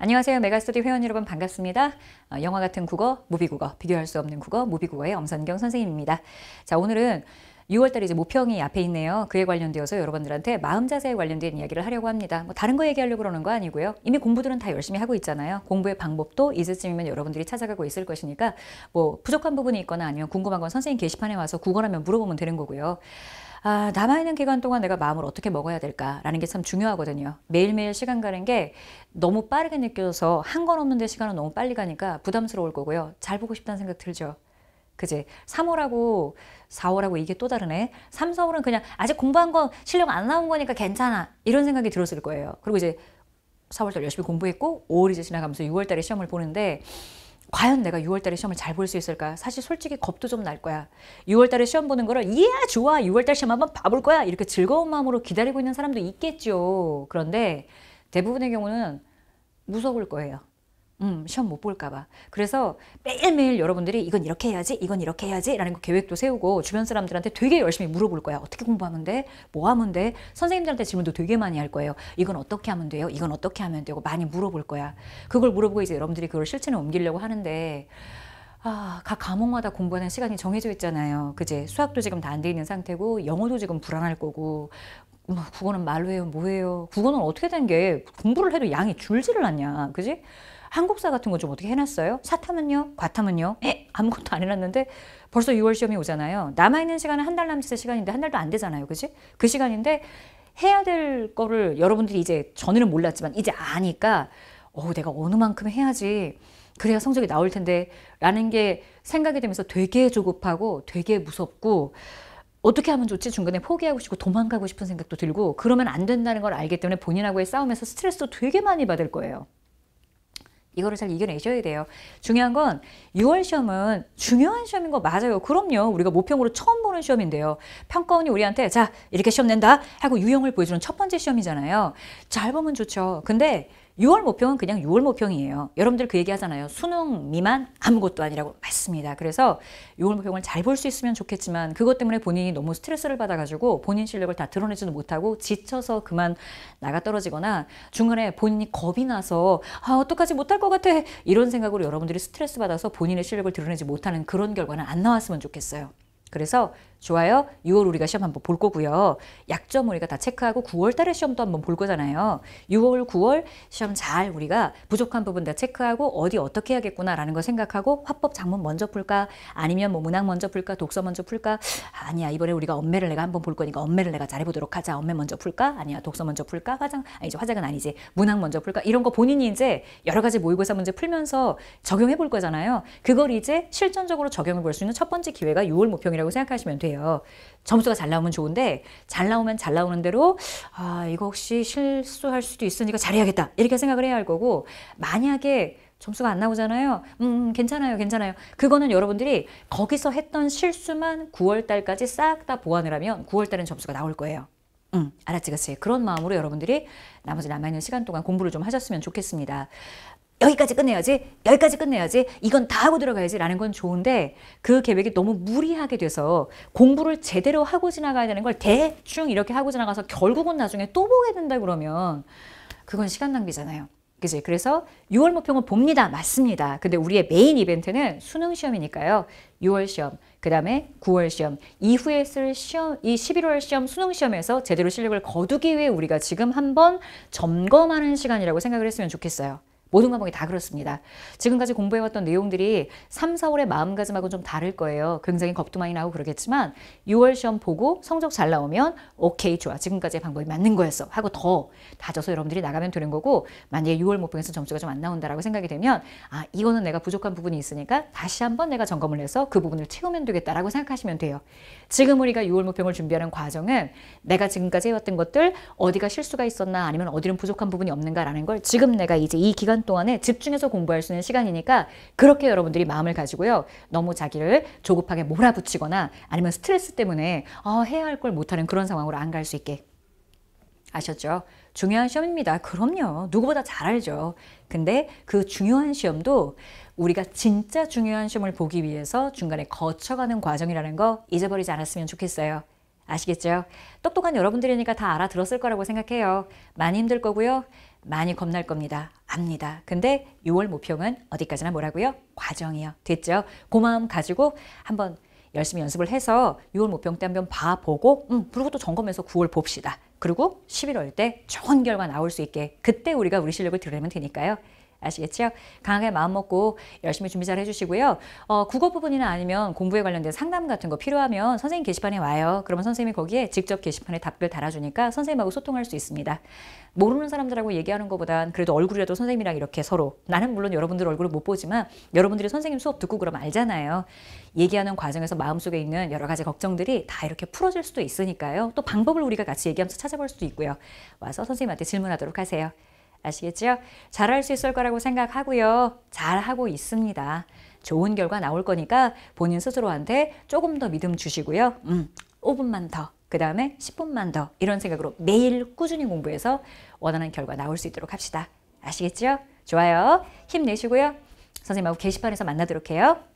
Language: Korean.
안녕하세요. 메가스터디 회원 여러분 반갑습니다. 어, 영화 같은 국어, 무비국어, 비교할 수 없는 국어, 무비국어의 엄선경 선생님입니다. 자, 오늘은 6월달에 이제 모평이 앞에 있네요. 그에 관련되어서 여러분들한테 마음 자세에 관련된 이야기를 하려고 합니다. 뭐 다른 거 얘기하려고 그러는 거 아니고요. 이미 공부들은 다 열심히 하고 있잖아요. 공부의 방법도 이제쯤이면 여러분들이 찾아가고 있을 것이니까 뭐 부족한 부분이 있거나 아니면 궁금한 건 선생님 게시판에 와서 구걸하면 물어보면 되는 거고요. 아, 남아있는 기간 동안 내가 마음을 어떻게 먹어야 될까라는 게 참 중요하거든요. 매일매일 시간 가는 게 너무 빠르게 느껴져서 한 건 없는데 시간은 너무 빨리 가니까 부담스러울 거고요. 잘 보고 싶다는 생각 들죠. 그지? 3월하고 4월하고 이게 또 다르네. 3, 4월은 그냥 아직 공부한 거 실력 안 나온 거니까 괜찮아. 이런 생각이 들었을 거예요. 그리고 이제 4월달 열심히 공부했고 5월이 지나가면서 6월달에 시험을 보는데 과연 내가 6월달에 시험을 잘 볼 수 있을까? 사실 솔직히 겁도 좀 날 거야. 6월달에 시험 보는 거를 이야 yeah, 좋아 6월달 시험 한번 봐볼 거야 이렇게 즐거운 마음으로 기다리고 있는 사람도 있겠죠. 그런데 대부분의 경우는 무서울 거예요. 음, 시험 못 볼까봐. 그래서 매일매일 여러분들이 이건 이렇게 해야지, 이건 이렇게 해야지 라는 거 계획도 세우고 주변 사람들한테 되게 열심히 물어볼 거야. 어떻게 공부하면 돼? 뭐 하면 돼? 선생님들한테 질문도 되게 많이 할 거예요. 이건 어떻게 하면 돼요? 이건 어떻게 하면 되고 많이 물어볼 거야. 그걸 물어보고 이제 여러분들이 그걸 실천에 옮기려고 하는데 아, 각 과목마다 공부하는 시간이 정해져 있잖아요. 그제 수학도 지금 다 안 돼 있는 상태고 영어도 지금 불안할 거고 뭐, 국어는 말로 해요, 뭐해요. 국어는 어떻게 된 게 공부를 해도 양이 줄지를 않냐, 그지? 한국사 같은 거 좀 어떻게 해놨어요? 사탐은요? 과탐은요? 에? 아무것도 안 해놨는데 벌써 6월 시험이 오잖아요. 남아있는 시간은 한 달 남짓의 시간인데 한 달도 안 되잖아요. 그지? 그 시간인데 해야 될 거를 여러분들이 이제 전에는 몰랐지만 이제 아니까 어 내가 어느 만큼 해야지 그래야 성적이 나올 텐데 라는 게 생각이 되면서 되게 조급하고 되게 무섭고 어떻게 하면 좋지 중간에 포기하고 싶고 도망가고 싶은 생각도 들고 그러면 안 된다는 걸 알기 때문에 본인하고의 싸움에서 스트레스도 되게 많이 받을 거예요. 이거를 잘 이겨내셔야 돼요. 중요한 건 6월 시험은 중요한 시험인 거 맞아요. 그럼요. 우리가 모평으로 처음 보는 시험인데요. 평가원이 우리한테 자 이렇게 시험 낸다 하고 유형을 보여주는 첫 번째 시험이잖아요. 잘 보면 좋죠. 근데 6월 모평은 그냥 6월 모평이에요. 여러분들 그 얘기 하잖아요. 수능 미만 아무것도 아니라고 맞습니다. 그래서 6월 모평을 잘 볼 수 있으면 좋겠지만 그것 때문에 본인이 너무 스트레스를 받아가지고 본인 실력을 다 드러내지도 못하고 지쳐서 그만 나가 떨어지거나 중간에 본인이 겁이 나서 아 어떡하지 못할 것 같아 이런 생각으로 여러분들이 스트레스 받아서 본인의 실력을 드러내지 못하는 그런 결과는 안 나왔으면 좋겠어요. 그래서 좋아요. 6월 우리가 시험 한번 볼 거고요. 약점 우리가 다 체크하고 9월 달에 시험도 한번 볼 거잖아요. 6월, 9월 시험 잘 우리가 부족한 부분 다 체크하고 어디 어떻게 해야겠구나라는 거 생각하고 화법 작문 먼저 풀까? 아니면 뭐 문학 먼저 풀까? 독서 먼저 풀까? 아니야. 이번에 우리가 엄매를 내가 한번 볼 거니까 엄매를 내가 잘해 보도록 하자. 엄매 먼저 풀까? 아니야. 독서 먼저 풀까? 화장 아니지. 화장은 아니지. 문학 먼저 풀까? 이런 거 본인이 이제 여러 가지 모의고사 문제 풀면서 적용해 볼 거잖아요. 그걸 이제 실전적으로 적용해 볼 수 있는 첫 번째 기회가 6월 모평이 개념이라고 생각하시면 돼요. 점수가 잘 나오면 좋은데 잘 나오면 잘 나오는 대로 아 이거 혹시 실수할 수도 있으니까 잘해야겠다 이렇게 생각을 해야 할 거고 만약에 점수가 안 나오잖아요. 음, 음 괜찮아요, 괜찮아요. 그거는 여러분들이 거기서 했던 실수만 9월 달까지 싹 다 보완을 하면 9월 달엔 점수가 나올 거예요. 음, 알았지, 그치. 그런 마음으로 여러분들이 나머지 남아있는 시간 동안 공부를 좀 하셨으면 좋겠습니다. 여기까지 끝내야지, 여기까지 끝내야지, 이건 다 하고 들어가야지 라는 건 좋은데 그 계획이 너무 무리하게 돼서 공부를 제대로 하고 지나가야 되는 걸 대충 이렇게 하고 지나가서 결국은 나중에 또 보게 된다 그러면 그건 시간 낭비잖아요. 그지? 그래서 6월 모평은 봅니다. 맞습니다. 근데 우리의 메인 이벤트는 수능 시험이니까요. 6월 시험, 그 다음에 9월 시험, 이후에 쓸 시험, 이 11월 시험, 수능 시험에서 제대로 실력을 거두기 위해 우리가 지금 한번 점검하는 시간이라고 생각을 했으면 좋겠어요. 모든 과목이 다 그렇습니다. 지금까지 공부해왔던 내용들이 3, 4월의 마음가짐하고좀 다를 거예요. 굉장히 겁도 많이 나고 그러겠지만 6월 시험 보고 성적 잘 나오면 오케이 좋아 지금까지의 방법이 맞는 거였어 하고 더 다져서 여러분들이 나가면 되는 거고 만약에 6월 목표에서 점수가 좀 안 나온다라고 생각이 되면 아 이거는 내가 부족한 부분이 있으니까 다시 한번 내가 점검을 해서 그 부분을 채우면 되겠다라고 생각하시면 돼요. 지금 우리가 6월 목표를 준비하는 과정은 내가 지금까지 해왔던 것들 어디가 실수가 있었나 아니면 어디는 부족한 부분이 없는가라는 걸 지금 내가 이제 이 기간 시간 동안에 집중해서 공부할 수 있는 시간이니까 그렇게 여러분들이 마음을 가지고요. 너무 자기를 조급하게 몰아붙이거나 아니면 스트레스 때문에 어, 해야 할 걸 못하는 그런 상황으로 안 갈 수 있게. 아셨죠? 중요한 시험입니다. 그럼요. 누구보다 잘 알죠. 근데 그 중요한 시험도 우리가 진짜 중요한 시험을 보기 위해서 중간에 거쳐가는 과정이라는 거 잊어버리지 않았으면 좋겠어요. 아시겠죠? 똑똑한 여러분들이니까 다 알아들었을 거라고 생각해요. 많이 힘들 거고요. 많이 겁날 겁니다. 압니다. 근데 6월 모평은 어디까지나 뭐라고요? 과정이요. 됐죠? 고마움 가지고 한번 열심히 연습을 해서 6월 모평 때 한번 봐보고 음, 그리고 또 점검해서 9월 봅시다. 그리고 11월 때 좋은 결과 나올 수 있게 그때 우리가 우리 실력을 드러내면 되니까요. 아시겠죠? 강하게 마음 먹고 열심히 준비 잘 해주시고요. 어, 국어 부분이나 아니면 공부에 관련된 상담 같은 거 필요하면 선생님 게시판에 와요. 그러면 선생님이 거기에 직접 게시판에 답글 달아주니까 선생님하고 소통할 수 있습니다. 모르는 사람들하고 얘기하는 것보단 그래도 얼굴이라도 선생님이랑 이렇게 서로 나는 물론 여러분들 얼굴을 못 보지만 여러분들이 선생님 수업 듣고 그럼 알잖아요. 얘기하는 과정에서 마음속에 있는 여러 가지 걱정들이 다 이렇게 풀어질 수도 있으니까요. 또 방법을 우리가 같이 얘기하면서 찾아볼 수도 있고요. 와서 선생님한테 질문하도록 하세요. 아시겠죠? 잘할 수 있을 거라고 생각하고요. 잘하고 있습니다. 좋은 결과 나올 거니까 본인 스스로한테 조금 더 믿음 주시고요. 음, 5분만 더, 그 다음에 10분만 더 이런 생각으로 매일 꾸준히 공부해서 원하는 결과 나올 수 있도록 합시다. 아시겠죠? 좋아요. 힘내시고요. 선생님하고 게시판에서 만나도록 해요.